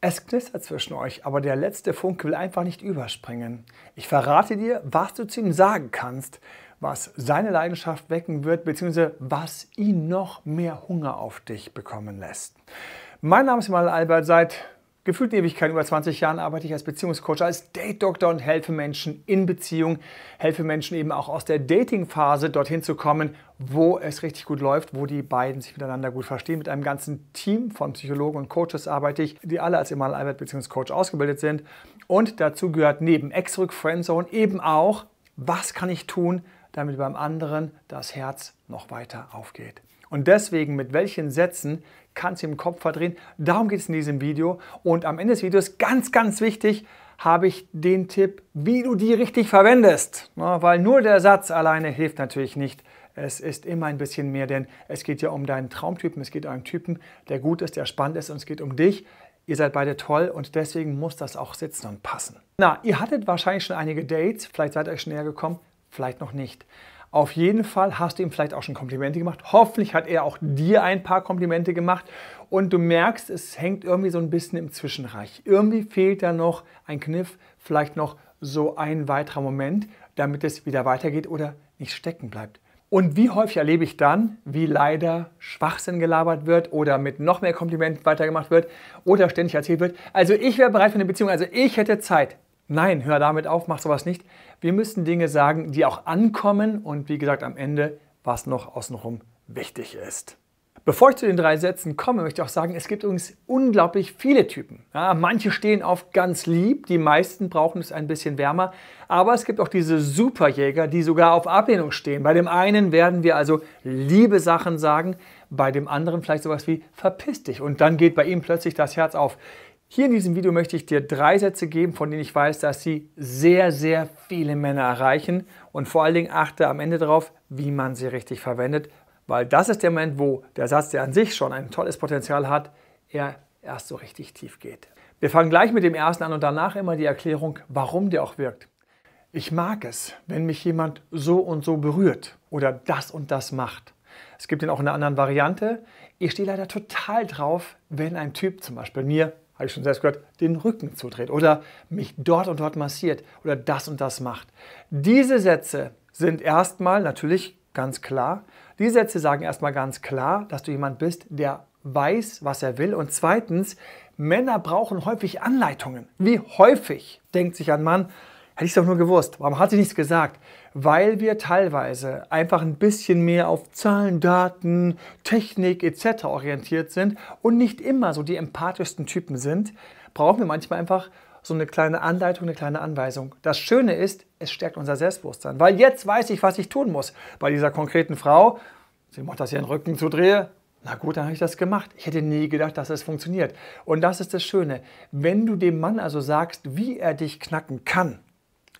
Es knistert zwischen euch, aber der letzte Funke will einfach nicht überspringen. Ich verrate dir, was du zu ihm sagen kannst, was seine Leidenschaft wecken wird, beziehungsweise was ihn noch mehr Hunger auf dich bekommen lässt. Mein Name ist Mal Albert, seit gefühlt Ewigkeiten, über 20 Jahren arbeite ich als Beziehungscoach, als Date-Doktor und helfe Menschen in Beziehung, helfe Menschen eben auch aus der Dating-Phase dorthin zu kommen, wo es richtig gut läuft, wo die beiden sich miteinander gut verstehen. Mit einem ganzen Team von Psychologen und Coaches arbeite ich, die alle als immer Albert Beziehungscoach ausgebildet sind. Und dazu gehört neben Ex-Rück Friendzone eben auch, was kann ich tun, damit beim anderen das Herz noch weiter aufgeht. Und deswegen, mit welchen Sätzen kannst du im Kopf verdrehen, darum geht es in diesem Video. Und am Ende des Videos, ganz, ganz wichtig, habe ich den Tipp, wie du die richtig verwendest. Na, weil nur der Satz alleine hilft natürlich nicht. Es ist immer ein bisschen mehr, denn es geht ja um deinen Traumtypen, es geht um einen Typen, der gut ist, der spannend ist und es geht um dich. Ihr seid beide toll und deswegen muss das auch sitzen und passen. Na, ihr hattet wahrscheinlich schon einige Dates, vielleicht seid ihr euch schon näher gekommen, vielleicht noch nicht. Auf jeden Fall hast du ihm vielleicht auch schon Komplimente gemacht. Hoffentlich hat er auch dir ein paar Komplimente gemacht. Und du merkst, es hängt irgendwie so ein bisschen im Zwischenreich. Irgendwie fehlt da noch ein Kniff, vielleicht noch so ein weiterer Moment, damit es wieder weitergeht oder nicht stecken bleibt. Und wie häufig erlebe ich dann, wie leider Schwachsinn gelabert wird oder mit noch mehr Komplimenten weitergemacht wird oder ständig erzählt wird. Also ich wäre bereit für eine Beziehung, also ich hätte Zeit nein, hör damit auf, mach sowas nicht. Wir müssen Dinge sagen, die auch ankommen und wie gesagt am Ende, was noch außenrum wichtig ist. Bevor ich zu den drei Sätzen komme, möchte ich auch sagen, es gibt übrigens unglaublich viele Typen. Ja, manche stehen auf ganz lieb, die meisten brauchen es ein bisschen wärmer, aber es gibt auch diese Superjäger, die sogar auf Ablehnung stehen. Bei dem einen werden wir also liebe Sachen sagen, bei dem anderen vielleicht sowas wie verpiss dich und dann geht bei ihm plötzlich das Herz auf. Hier in diesem Video möchte ich dir drei Sätze geben, von denen ich weiß, dass sie sehr, sehr viele Männer erreichen. Und vor allen Dingen achte am Ende darauf, wie man sie richtig verwendet, weil das ist der Moment, wo der Satz, der an sich schon ein tolles Potenzial hat, er erst so richtig tief geht. Wir fangen gleich mit dem ersten an und danach immer die Erklärung, warum der auch wirkt. Ich mag es, wenn mich jemand so und so berührt oder das und das macht. Es gibt ihn auch in einer anderen Variante. Ich stehe leider total drauf, wenn ein Typ zum Beispiel mir habe ich schon selbst gehört, den Rücken zudreht oder mich dort und dort massiert oder das und das macht. Diese Sätze sind erstmal natürlich ganz klar. Diese Sätze sagen erstmal ganz klar, dass du jemand bist, der weiß, was er will. Und zweitens, Männer brauchen häufig Anleitungen. Wie häufig denkt sich ein Mann, Hätte ich es doch nur gewusst. Warum hat sie nichts gesagt? Weil wir teilweise einfach ein bisschen mehr auf Zahlen, Daten, Technik etc. orientiert sind und nicht immer so die empathischsten Typen sind, brauchen wir manchmal einfach so eine kleine Anleitung, eine kleine Anweisung. Das Schöne ist, es stärkt unser Selbstbewusstsein, weil jetzt weiß ich, was ich tun muss. Bei dieser konkreten Frau, sie macht das ihren Rücken zu drehen. na gut, dann habe ich das gemacht. Ich hätte nie gedacht, dass es funktioniert. Und das ist das Schöne. Wenn du dem Mann also sagst, wie er dich knacken kann,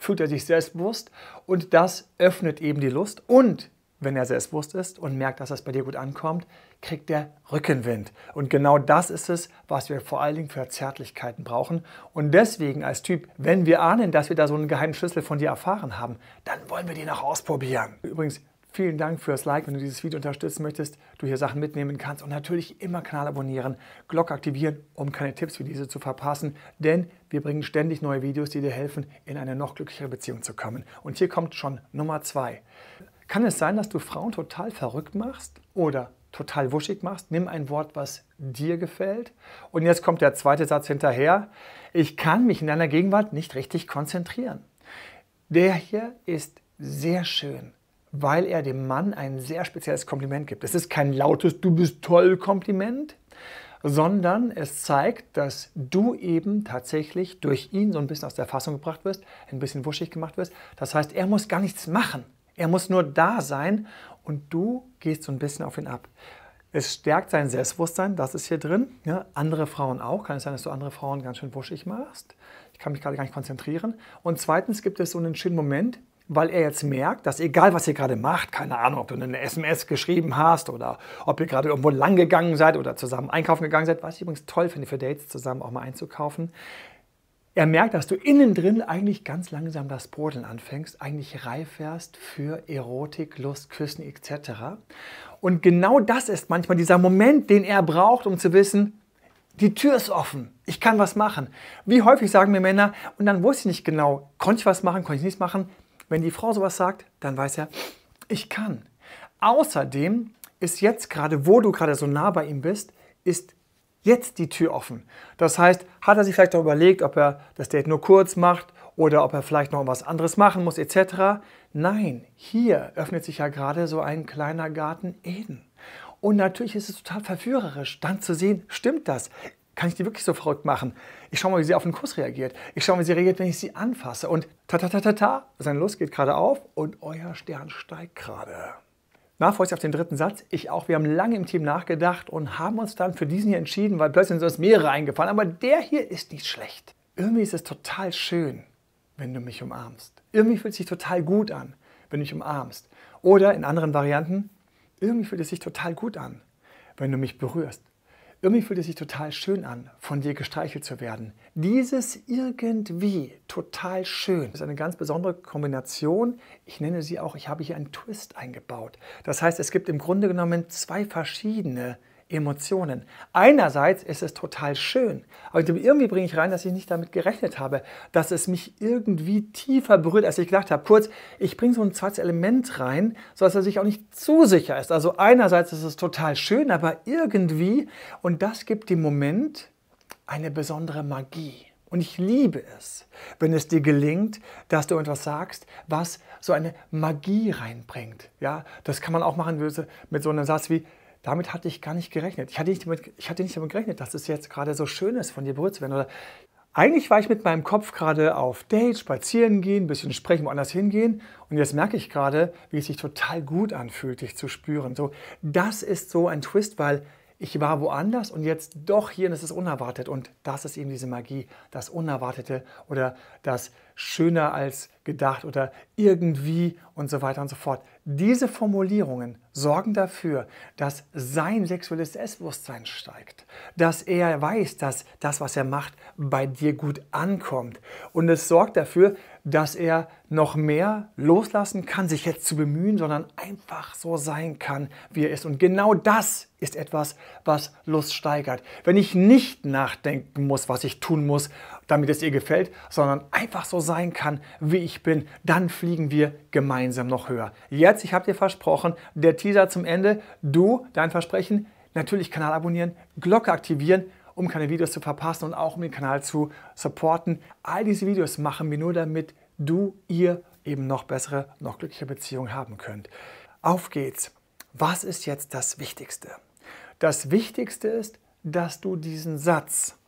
fühlt er sich selbstbewusst und das öffnet eben die Lust. Und wenn er selbstbewusst ist und merkt, dass das bei dir gut ankommt, kriegt er Rückenwind. Und genau das ist es, was wir vor allen Dingen für Zärtlichkeiten brauchen. Und deswegen als Typ, wenn wir ahnen, dass wir da so einen geheimen Schlüssel von dir erfahren haben, dann wollen wir die noch ausprobieren. Übrigens, Vielen Dank fürs Like, wenn du dieses Video unterstützen möchtest, du hier Sachen mitnehmen kannst und natürlich immer Kanal abonnieren, Glocke aktivieren, um keine Tipps wie diese zu verpassen, denn wir bringen ständig neue Videos, die dir helfen, in eine noch glücklichere Beziehung zu kommen. Und hier kommt schon Nummer zwei. Kann es sein, dass du Frauen total verrückt machst oder total wuschig machst? Nimm ein Wort, was dir gefällt. Und jetzt kommt der zweite Satz hinterher. Ich kann mich in deiner Gegenwart nicht richtig konzentrieren. Der hier ist sehr schön weil er dem Mann ein sehr spezielles Kompliment gibt. Es ist kein lautes Du bist toll Kompliment, sondern es zeigt, dass du eben tatsächlich durch ihn so ein bisschen aus der Fassung gebracht wirst, ein bisschen wuschig gemacht wirst. Das heißt, er muss gar nichts machen. Er muss nur da sein und du gehst so ein bisschen auf ihn ab. Es stärkt sein Selbstbewusstsein, das ist hier drin. Ja, andere Frauen auch. Kann es sein, dass du andere Frauen ganz schön wuschig machst? Ich kann mich gerade gar nicht konzentrieren. Und zweitens gibt es so einen schönen Moment, weil er jetzt merkt, dass egal was ihr gerade macht, keine Ahnung, ob du eine SMS geschrieben hast oder ob ihr gerade irgendwo lang gegangen seid oder zusammen einkaufen gegangen seid, was ich übrigens toll finde für Dates, zusammen auch mal einzukaufen, er merkt, dass du innen drin eigentlich ganz langsam das Brodeln anfängst, eigentlich reif wärst für Erotik, Lust, Küssen etc. Und genau das ist manchmal dieser Moment, den er braucht, um zu wissen, die Tür ist offen, ich kann was machen. Wie häufig sagen mir Männer, und dann wusste ich nicht genau, konnte ich was machen, konnte ich nichts machen, wenn die Frau sowas sagt, dann weiß er, ich kann. Außerdem ist jetzt gerade, wo du gerade so nah bei ihm bist, ist jetzt die Tür offen. Das heißt, hat er sich vielleicht auch überlegt, ob er das Date nur kurz macht oder ob er vielleicht noch was anderes machen muss etc. Nein, hier öffnet sich ja gerade so ein kleiner Garten Eden. Und natürlich ist es total verführerisch, dann zu sehen, stimmt das? Kann ich die wirklich so verrückt machen? Ich schaue mal, wie sie auf den Kuss reagiert. Ich schaue, mal, wie sie reagiert, wenn ich sie anfasse. Und ta ta ta ta ta, sein Lust geht gerade auf und euer Stern steigt gerade. Nachfolgend auf den dritten Satz, ich auch. Wir haben lange im Team nachgedacht und haben uns dann für diesen hier entschieden, weil plötzlich sind uns mehrere eingefallen. Aber der hier ist nicht schlecht. Irgendwie ist es total schön, wenn du mich umarmst. Irgendwie fühlt es sich total gut an, wenn du mich umarmst. Oder in anderen Varianten, irgendwie fühlt es sich total gut an, wenn du mich berührst. Irgendwie fühlt es sich total schön an, von dir gestreichelt zu werden. Dieses irgendwie total schön ist eine ganz besondere Kombination. Ich nenne sie auch, ich habe hier einen Twist eingebaut. Das heißt, es gibt im Grunde genommen zwei verschiedene Emotionen. Einerseits ist es total schön, aber irgendwie bringe ich rein, dass ich nicht damit gerechnet habe, dass es mich irgendwie tiefer berührt, als ich gedacht habe. Kurz, ich bringe so ein zweites Element rein, sodass er sich auch nicht zu sicher ist. Also einerseits ist es total schön, aber irgendwie, und das gibt dem Moment eine besondere Magie. Und ich liebe es, wenn es dir gelingt, dass du etwas sagst, was so eine Magie reinbringt. Ja, das kann man auch machen mit so einem Satz wie, damit hatte ich gar nicht gerechnet. Ich hatte nicht damit, ich hatte nicht damit gerechnet, dass es jetzt gerade so schön ist, von dir berührt zu werden. Oder eigentlich war ich mit meinem Kopf gerade auf Date, spazieren gehen, ein bisschen sprechen, woanders hingehen. Und jetzt merke ich gerade, wie es sich total gut anfühlt, dich zu spüren. So, das ist so ein Twist, weil ich war woanders und jetzt doch hier und es ist unerwartet. Und das ist eben diese Magie, das Unerwartete oder das Schöner als gedacht oder irgendwie und so weiter und so fort. Diese Formulierungen sorgen dafür, dass sein sexuelles Essbewusstsein steigt, dass er weiß, dass das, was er macht, bei dir gut ankommt. Und es sorgt dafür, dass er noch mehr loslassen kann, sich jetzt zu bemühen, sondern einfach so sein kann, wie er ist. Und genau das ist etwas, was Lust steigert. Wenn ich nicht nachdenken muss, was ich tun muss, damit es ihr gefällt, sondern einfach so sein kann, wie ich bin. Dann fliegen wir gemeinsam noch höher. Jetzt, ich habe dir versprochen, der Teaser zum Ende. Du, dein Versprechen, natürlich Kanal abonnieren, Glocke aktivieren um keine Videos zu verpassen und auch um den Kanal zu supporten. All diese Videos machen wir nur, damit du, ihr eben noch bessere, noch glückliche Beziehungen haben könnt. Auf geht's. Was ist jetzt das Wichtigste? Das Wichtigste ist, dass du diesen Satz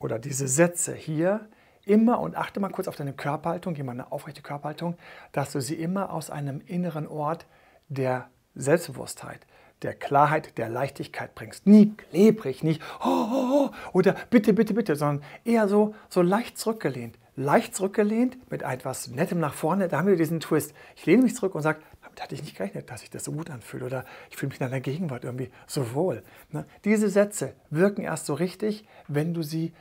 oder diese Sätze hier immer und achte mal kurz auf deine Körperhaltung, gib mal eine aufrechte Körperhaltung, dass du sie immer aus einem inneren Ort der Selbstbewusstheit, der Klarheit, der Leichtigkeit bringst. Nie klebrig, nicht oh, oh, oh, oder bitte, bitte, bitte, sondern eher so, so leicht zurückgelehnt. Leicht zurückgelehnt mit etwas Nettem nach vorne. Da haben wir diesen Twist. Ich lehne mich zurück und sage, damit hatte ich nicht gerechnet, dass ich das so gut anfühle oder ich fühle mich in deiner Gegenwart irgendwie so wohl. Ne? Diese Sätze wirken erst so richtig, wenn du sie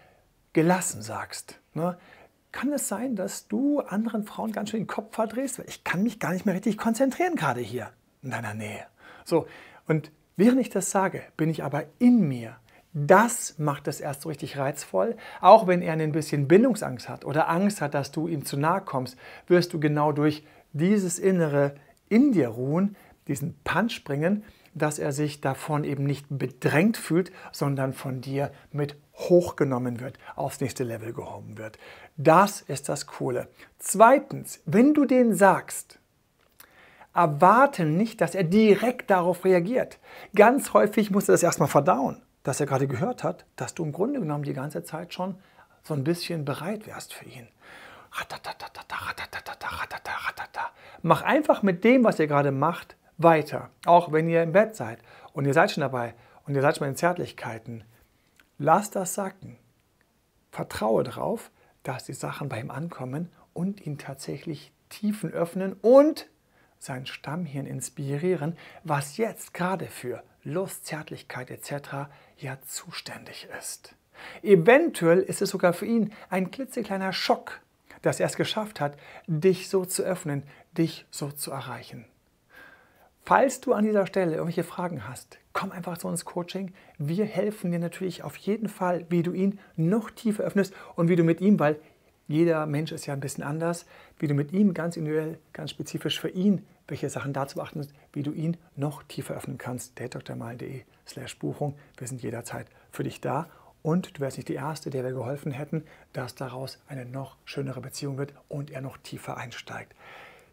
gelassen sagst, ne, kann es sein, dass du anderen Frauen ganz schön den Kopf verdrehst, weil ich kann mich gar nicht mehr richtig konzentrieren gerade hier in deiner Nähe. So, und während ich das sage, bin ich aber in mir. Das macht es erst so richtig reizvoll. Auch wenn er ein bisschen Bindungsangst hat oder Angst hat, dass du ihm zu nahe kommst, wirst du genau durch dieses Innere in dir ruhen, diesen Punch bringen, dass er sich davon eben nicht bedrängt fühlt, sondern von dir mit hochgenommen wird, aufs nächste Level gehoben wird. Das ist das Coole. Zweitens, wenn du den sagst, erwarte nicht, dass er direkt darauf reagiert. Ganz häufig muss er das erstmal verdauen, dass er gerade gehört hat, dass du im Grunde genommen die ganze Zeit schon so ein bisschen bereit wärst für ihn. Mach einfach mit dem, was ihr gerade macht, weiter. Auch wenn ihr im Bett seid und ihr seid schon dabei und ihr seid schon bei den Zärtlichkeiten Lass das sacken. Vertraue darauf, dass die Sachen bei ihm ankommen und ihn tatsächlich Tiefen öffnen und sein Stammhirn inspirieren, was jetzt gerade für Lust, Zärtlichkeit etc. ja zuständig ist. Eventuell ist es sogar für ihn ein klitzekleiner Schock, dass er es geschafft hat, dich so zu öffnen, dich so zu erreichen. Falls du an dieser Stelle irgendwelche Fragen hast, komm einfach zu uns Coaching. Wir helfen dir natürlich auf jeden Fall, wie du ihn noch tiefer öffnest und wie du mit ihm, weil jeder Mensch ist ja ein bisschen anders, wie du mit ihm ganz individuell, ganz spezifisch für ihn, welche Sachen dazu beachten sind, wie du ihn noch tiefer öffnen kannst. datedoktormal.de slash Buchung. Wir sind jederzeit für dich da und du wärst nicht die Erste, der wir geholfen hätten, dass daraus eine noch schönere Beziehung wird und er noch tiefer einsteigt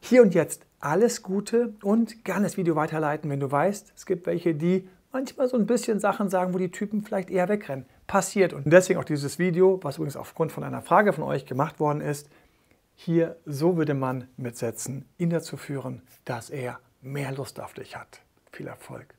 hier und jetzt alles Gute und gerne das Video weiterleiten, wenn du weißt, es gibt welche, die manchmal so ein bisschen Sachen sagen, wo die Typen vielleicht eher wegrennen. Passiert. Und deswegen auch dieses Video, was übrigens aufgrund von einer Frage von euch gemacht worden ist, hier so würde man mitsetzen, ihn dazu führen, dass er mehr Lust auf dich hat. Viel Erfolg.